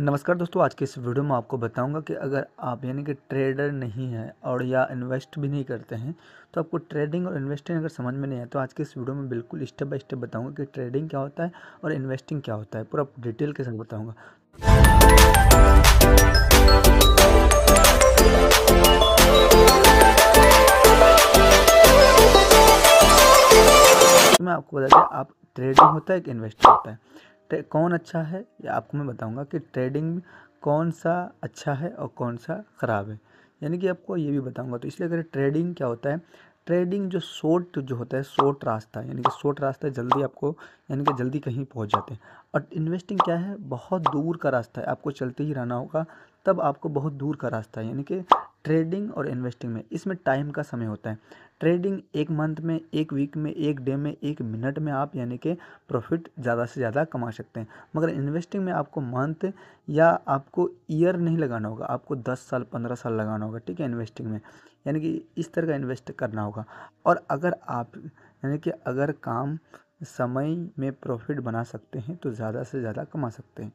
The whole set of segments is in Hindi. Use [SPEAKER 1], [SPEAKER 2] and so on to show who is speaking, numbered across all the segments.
[SPEAKER 1] नमस्कार दोस्तों आज के इस वीडियो में आपको बताऊंगा कि अगर आप यानी कि ट्रेडर नहीं हैं और या इन्वेस्ट भी नहीं करते हैं तो आपको ट्रेडिंग और इन्वेस्टिंग अगर समझ में नहीं आए तो आज के इस वीडियो में बिल्कुल स्टेप बाय स्टेप बताऊंगा कि ट्रेडिंग क्या होता है और इन्वेस्टिंग क्या होता है पूरा डिटेल के साथ बताऊँगा तो मैं आपको बता दें आप ट्रेडिंग होता है कि इन्वेस्टिंग होता है कौन अच्छा है ये आपको मैं बताऊंगा कि ट्रेडिंग कौन सा अच्छा है और कौन सा ख़राब है यानी कि आपको ये भी बताऊंगा तो इसलिए अगर ट्रेडिंग क्या होता है ट्रेडिंग जो शॉर्ट जो होता है शॉर्ट रास्ता यानी कि शॉर्ट रास्ता जल्दी आपको यानी कि जल्दी कहीं पहुंच जाते हैं और इन्वेस्टिंग क्या है बहुत दूर का रास्ता है आपको चलते ही रहना होगा तब आपको बहुत दूर का रास्ता है यानी कि ट्रेडिंग और इन्वेस्टिंग में इसमें टाइम का समय होता है ट्रेडिंग एक मंथ में एक वीक में एक डे में एक मिनट में आप यानी कि प्रॉफिट ज़्यादा से ज़्यादा कमा सकते हैं मगर इन्वेस्टिंग में आपको मंथ या आपको ईयर नहीं लगाना होगा आपको दस साल पंद्रह साल लगाना होगा ठीक है इन्वेस्टिंग में यानी कि इस तरह का इन्वेस्ट करना होगा और अगर आप यानी कि अगर काम समय में प्रॉफिट बना सकते हैं तो ज़्यादा से ज़्यादा कमा सकते हैं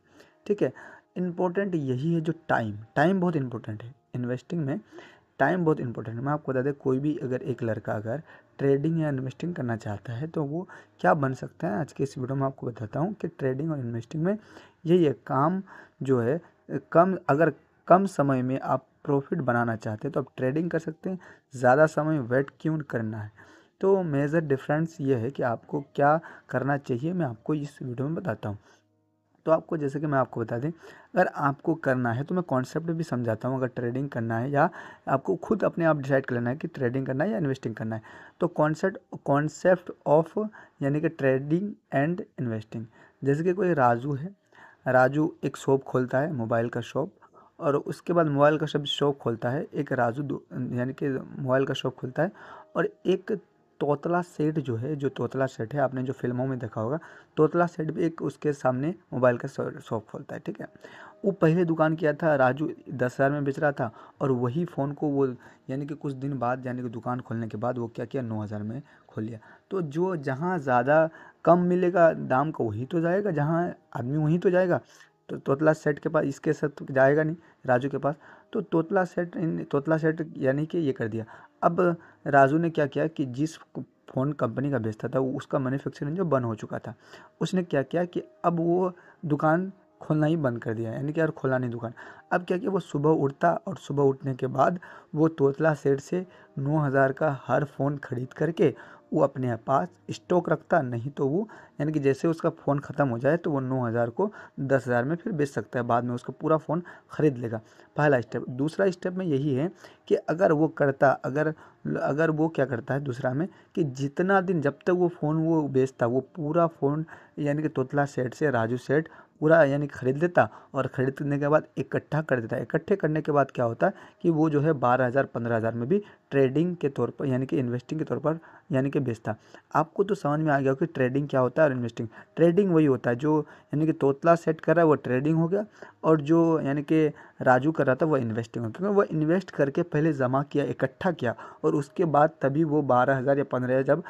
[SPEAKER 1] ठीक है इम्पोर्टेंट यही है जो टाइम टाइम बहुत इम्पोर्टेंट है इन्वेस्टिंग में टाइम बहुत इंपॉर्टेंट है मैं आपको बता दें कोई भी अगर एक लड़का अगर ट्रेडिंग या इन्वेस्टिंग करना चाहता है तो वो क्या बन सकता है आज के इस वीडियो में आपको बताता हूँ कि ट्रेडिंग और इन्वेस्टिंग में यही है काम जो है कम अगर कम समय में आप प्रॉफिट बनाना चाहते हैं तो आप ट्रेडिंग कर सकते हैं ज़्यादा समय वेट क्यों करना है तो मेजर डिफरेंस ये है कि आपको क्या करना चाहिए मैं आपको इस वीडियो में बताता हूँ तो आपको जैसे कि मैं आपको बता दें अगर आपको करना है तो मैं कॉन्सेप्ट भी समझाता हूँ अगर ट्रेडिंग करना है या आपको खुद अपने आप डिसाइड कर लेना है कि ट्रेडिंग करना है या इन्वेस्टिंग करना है तो कॉन्सेप्ट कॉन्सेप्ट ऑफ यानी कि ट्रेडिंग एंड इन्वेस्टिंग जैसे कि कोई राजू है राजू एक शॉप खोलता है मोबाइल का शॉप और उसके बाद मोबाइल का शब्द शॉप खोलता है एक राजू यानी कि मोबाइल का शॉप खोलता है और एक तोतला सेट जो है जो तोतला सेट है आपने जो फिल्मों में देखा होगा तोतला सेट भी एक उसके सामने मोबाइल का शॉप खोलता है ठीक है वो पहले दुकान किया था राजू दस हज़ार में बेच रहा था और वही फ़ोन को वो यानी कि कुछ दिन बाद यानी कि दुकान खोलने के बाद वो क्या किया नौ हज़ार में खोल लिया तो जो जहाँ ज़्यादा कम मिलेगा दाम का वही तो जाएगा जहाँ आदमी वहीं तो जाएगा तो तोतला सेट के पास इसके साथ तो जाएगा नहीं राजू के पास तो तोतला सेट इन तोतला सेट यानी कि ये कर दिया अब राजू ने क्या किया कि जिस फ़ोन कंपनी का बेचता था उसका मैन्युफैक्चरिंग जो बंद हो चुका था उसने क्या किया कि अब वो दुकान खोलना ही बंद कर दिया यानी कि यार खोला नहीं दुकान अब क्या किया वो सुबह उठता और सुबह उठने के बाद वो तोतला सेट से नौ हज़ार का हर फ़ोन ख़रीद करके वो अपने पास स्टॉक रखता नहीं तो वो यानी कि जैसे उसका फ़ोन ख़त्म हो जाए तो वो नौ हज़ार को दस हज़ार में फिर बेच सकता है बाद में उसका पूरा फ़ोन ख़रीद लेगा पहला स्टेप दूसरा स्टेप में यही है कि अगर वो करता अगर अगर वो क्या करता है दूसरा में कि जितना दिन जब तक वो फ़ोन वो बेचता वो पूरा फ़ोन यानी कि तोतला सेठ से राजू सेठ पूरा यानी ख़रीद लेता और ख़रीदने के बाद इकट्ठा कर देता इकट्ठे करने के बाद क्या होता है कि वो जो है बारह हज़ार पंद्रह हज़ार में भी ट्रेडिंग के तौर पर यानी कि इन्वेस्टिंग के तौर पर यानी कि बेचता आपको तो समझ में आ गया कि ट्रेडिंग क्या होता है और इन्वेस्टिंग ट्रेडिंग वही होता है जो यानी कि तोतला सेट कर रहा है वो ट्रेडिंग हो गया और जो यानी कि राजू कर रहा था वो इन्वेस्टिंग हो गया क्योंकि वो इन्वेस्ट करके पहले जमा किया इकट्ठा किया और उसके बाद तभी वो बारह हज़ार या पंद्रह जब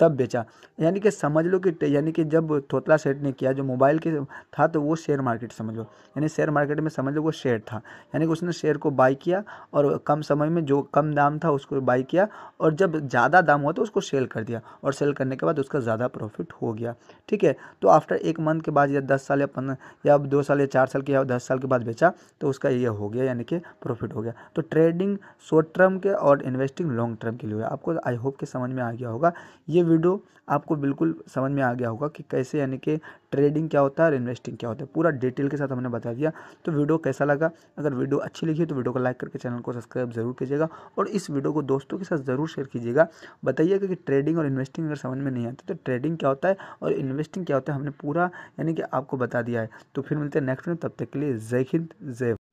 [SPEAKER 1] तब बेचा यानी कि समझ लो कि यानी कि जब तोतला सेट ने किया जो मोबाइल के था तो वो शेयर मार्केट समझ लो यानी शेयर मार्केट में समझ लो वो शेयर था यानी कि उसने शेयर को बाई किया और कम समय में जो कम दाम था उसको बाई किया और जब ज़्यादा दाम हुआ तो उसको सेल कर दिया और सेल करने के बाद उसका ज़्यादा प्रॉफिट हो गया ठीक है तो आफ्टर एक मंथ के बाद या दस साल या पंद्रह या दो साल या चार साल के या दस साल के बाद बेचा तो उसका ये हो गया यानी कि प्रॉफिट हो गया तो ट्रेडिंग शॉर्ट टर्म के और इन्वेस्टिंग लॉन्ग टर्म के लिए आपको आई होप के समझ में आ गया होगा ये वीडियो आपको बिल्कुल समझ में आ गया होगा कि कैसे यानी कि ट्रेडिंग क्या होता है और इन्वेस्टिंग क्या होता है पूरा डिटेल के साथ हमने बता दिया तो वीडियो कैसा लगा अगर वीडियो अच्छी लगी तो वीडियो को लाइक करके चैनल को सब्सक्राइब जरूर कीजिएगा और इस वीडियो को दोस्तों के साथ ज़रूर शेयर कीजिएगा बताइएगा कि ट्रेडिंग और इन्वेस्टिंग अगर समझ में नहीं आती तो ट्रेडिंग क्या होता है और इन्वेस्टिंग क्या होता है हमने पूरा यानी कि आपको बता दिया है तो फिर मिलते हैं नेक्स्ट में तब तक के लिए जय हिंद जय